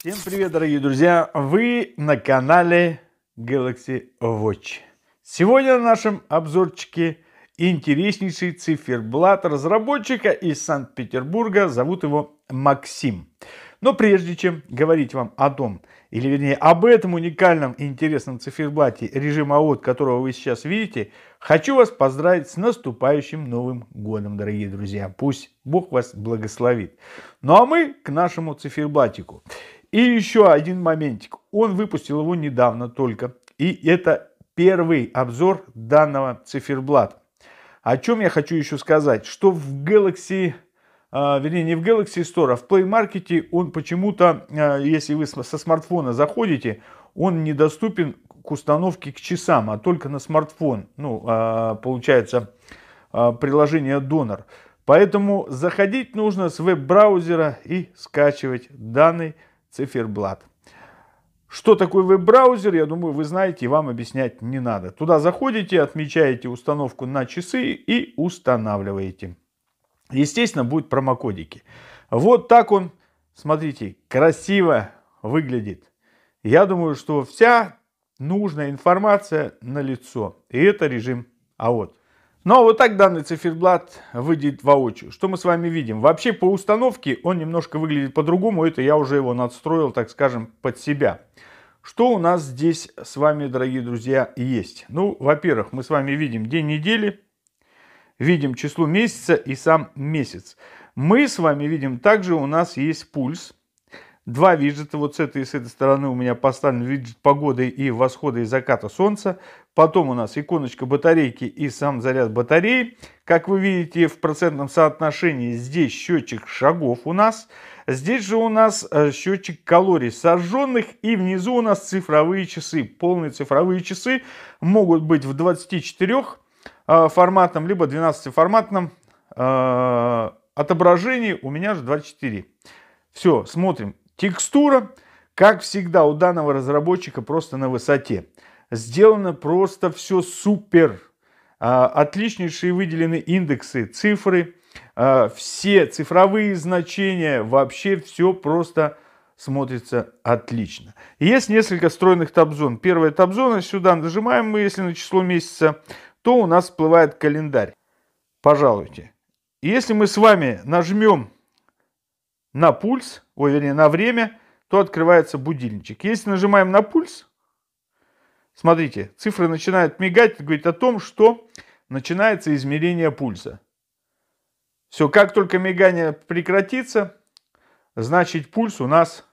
Всем привет, дорогие друзья! Вы на канале Galaxy Watch. Сегодня на нашем обзорчике интереснейший циферблат разработчика из Санкт-Петербурга. Зовут его Максим. Но прежде чем говорить вам о том, или вернее об этом уникальном интересном циферблате, режима АОД, которого вы сейчас видите, хочу вас поздравить с наступающим Новым Годом, дорогие друзья. Пусть Бог вас благословит. Ну а мы к нашему циферблатику. И еще один моментик. Он выпустил его недавно только. И это первый обзор данного циферблата. О чем я хочу еще сказать, что в Galaxy, а, вернее не в Galaxy Store, а в Play Market он почему-то, а, если вы со смартфона заходите, он недоступен к установке к часам, а только на смартфон, ну, а, получается, приложение донор. Поэтому заходить нужно с веб-браузера и скачивать данный циферблат. Что такое веб-браузер, я думаю, вы знаете и вам объяснять не надо. Туда заходите, отмечаете установку на часы и устанавливаете. Естественно, будут промокодики. Вот так он, смотрите, красиво выглядит. Я думаю, что вся нужная информация на лицо. И это режим а вот ну а вот так данный циферблат выйдет воочию. Что мы с вами видим? Вообще по установке он немножко выглядит по-другому. Это я уже его надстроил, так скажем, под себя. Что у нас здесь с вами, дорогие друзья, есть? Ну, во-первых, мы с вами видим день недели, видим число месяца и сам месяц. Мы с вами видим также у нас есть пульс. Два виджета, вот с этой и с этой стороны у меня поставлен виджет погоды и восхода и заката солнца. Потом у нас иконочка батарейки и сам заряд батареи. Как вы видите, в процентном соотношении здесь счетчик шагов у нас. Здесь же у нас э, счетчик калорий сожженных. И внизу у нас цифровые часы. Полные цифровые часы могут быть в 24 э, форматном, либо 12 форматном э, отображении. У меня же 24. Все, смотрим. Текстура, как всегда, у данного разработчика просто на высоте. Сделано просто все супер. А, отличнейшие выделены индексы, цифры, а, все цифровые значения, вообще все просто смотрится отлично. есть несколько встроенных табзон. Первая табзона, сюда нажимаем мы, если на число месяца, то у нас всплывает календарь. Пожалуйте. Если мы с вами нажмем на пульс, ой, вернее, на время, то открывается будильничек. Если нажимаем на пульс, смотрите, цифры начинают мигать, говорит о том, что начинается измерение пульса. Все, как только мигание прекратится, значит пульс у нас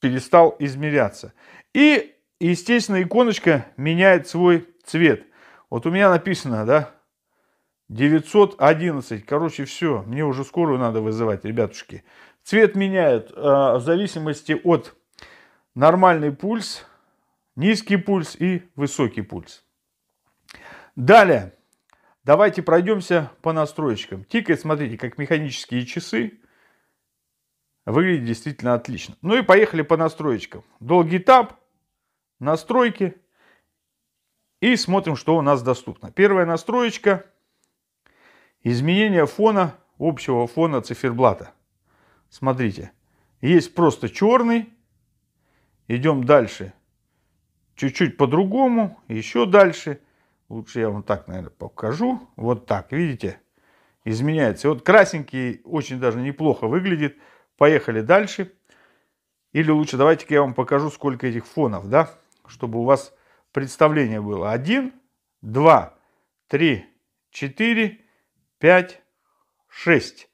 перестал измеряться. И, естественно, иконочка меняет свой цвет. Вот у меня написано, да, 911. Короче, все. Мне уже скорую надо вызывать, ребятушки. Цвет меняют э, в зависимости от нормальный пульс, низкий пульс и высокий пульс. Далее. Давайте пройдемся по настроечкам. Тикает, смотрите, как механические часы. Выглядит действительно отлично. Ну и поехали по настроечкам. Долгий этап, настройки. И смотрим, что у нас доступно. Первая настроечка – Изменение фона, общего фона циферблата. Смотрите, есть просто черный. Идем дальше. Чуть-чуть по-другому, еще дальше. Лучше я вам так, наверное, покажу. Вот так, видите, изменяется. вот красненький очень даже неплохо выглядит. Поехали дальше. Или лучше давайте-ка я вам покажу, сколько этих фонов, да, чтобы у вас представление было. Один, два, три, четыре, 5, 6.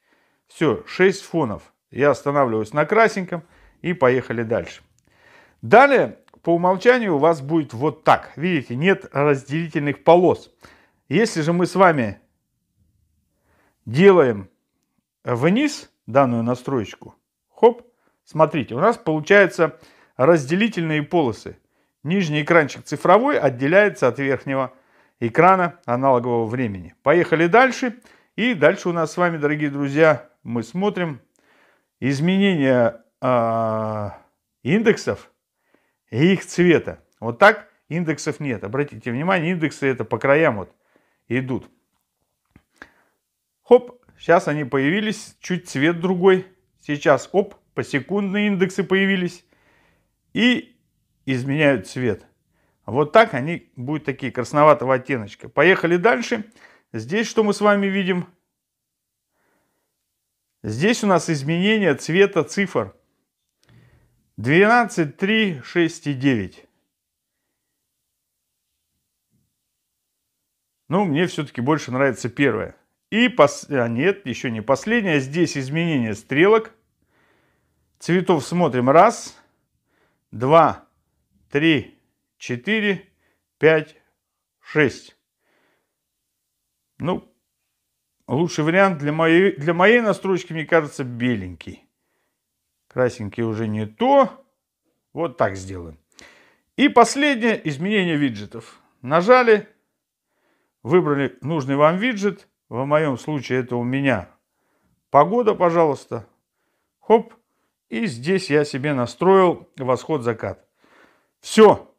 Все, 6 фонов. Я останавливаюсь на красненьком и поехали дальше. Далее по умолчанию у вас будет вот так. Видите, нет разделительных полос. Если же мы с вами делаем вниз данную настройку хоп, смотрите, у нас получаются разделительные полосы. Нижний экранчик цифровой отделяется от верхнего экрана аналогового времени. Поехали дальше. Дальше. И дальше у нас с вами, дорогие друзья, мы смотрим изменения э, индексов и их цвета. Вот так индексов нет. Обратите внимание, индексы это по краям вот идут. Хоп, сейчас они появились, чуть цвет другой. Сейчас, оп, посекундные индексы появились и изменяют цвет. Вот так они будут такие красноватого оттеночка. Поехали дальше. Дальше. Здесь что мы с вами видим? Здесь у нас изменение цвета цифр. 12, 3, 6 и 9. Ну, мне все-таки больше нравится первое. И пос... а, нет, еще не последнее. Здесь изменение стрелок. Цветов смотрим. Раз, два, три, четыре, пять, шесть. Ну, лучший вариант для моей, для моей настройки, мне кажется, беленький. Красненький уже не то. Вот так сделаем. И последнее изменение виджетов. Нажали, выбрали нужный вам виджет. В моем случае это у меня погода, пожалуйста. Хоп. И здесь я себе настроил восход-закат. Все.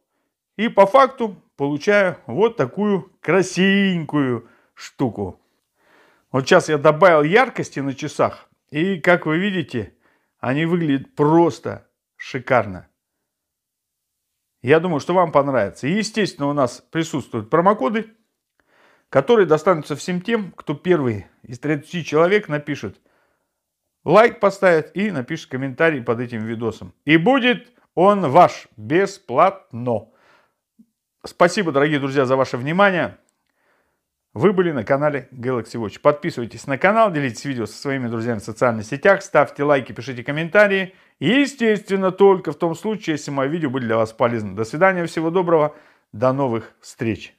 И по факту получаю вот такую красивенькую штуку. Вот сейчас я добавил яркости на часах. И, как вы видите, они выглядят просто шикарно. Я думаю, что вам понравится. И, естественно, у нас присутствуют промокоды, которые достанутся всем тем, кто первый из 30 человек напишет лайк поставит и напишет комментарий под этим видосом. И будет он ваш бесплатно. Спасибо, дорогие друзья, за ваше внимание. Вы были на канале Galaxy Watch. Подписывайтесь на канал, делитесь видео со своими друзьями в социальных сетях, ставьте лайки, пишите комментарии. И, естественно, только в том случае, если мое видео были для вас полезным. До свидания, всего доброго, до новых встреч.